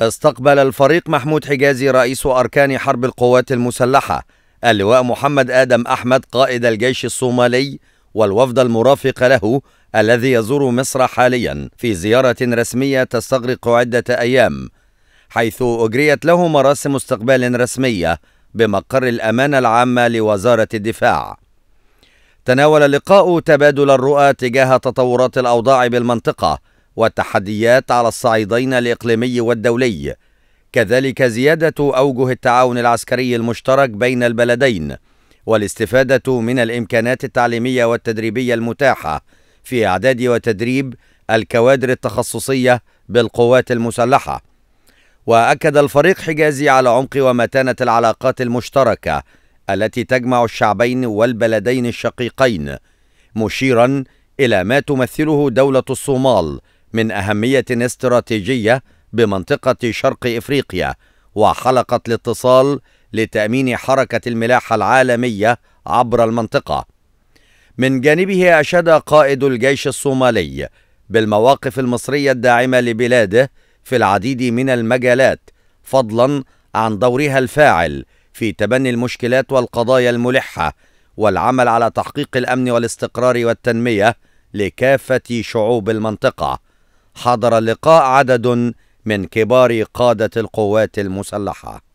استقبل الفريق محمود حجازي رئيس أركان حرب القوات المسلحة اللواء محمد آدم أحمد قائد الجيش الصومالي والوفد المرافق له الذي يزور مصر حاليا في زيارة رسمية تستغرق عدة أيام حيث أجريت له مراسم استقبال رسمية بمقر الأمانة العامة لوزارة الدفاع تناول اللقاء تبادل الرؤى تجاه تطورات الأوضاع بالمنطقة والتحديات على الصعيدين الإقليمي والدولي كذلك زيادة أوجه التعاون العسكري المشترك بين البلدين والاستفادة من الإمكانات التعليمية والتدريبية المتاحة في إعداد وتدريب الكوادر التخصصية بالقوات المسلحة وأكد الفريق حجازي على عمق ومتانة العلاقات المشتركة التي تجمع الشعبين والبلدين الشقيقين مشيرا إلى ما تمثله دولة الصومال من أهمية استراتيجية بمنطقة شرق إفريقيا وحلقة الاتصال لتأمين حركة الملاحة العالمية عبر المنطقة. من جانبه أشاد قائد الجيش الصومالي بالمواقف المصرية الداعمة لبلاده في العديد من المجالات فضلا عن دورها الفاعل في تبني المشكلات والقضايا الملحة والعمل على تحقيق الأمن والاستقرار والتنمية لكافة شعوب المنطقة. حضر اللقاء عدد من كبار قادة القوات المسلحة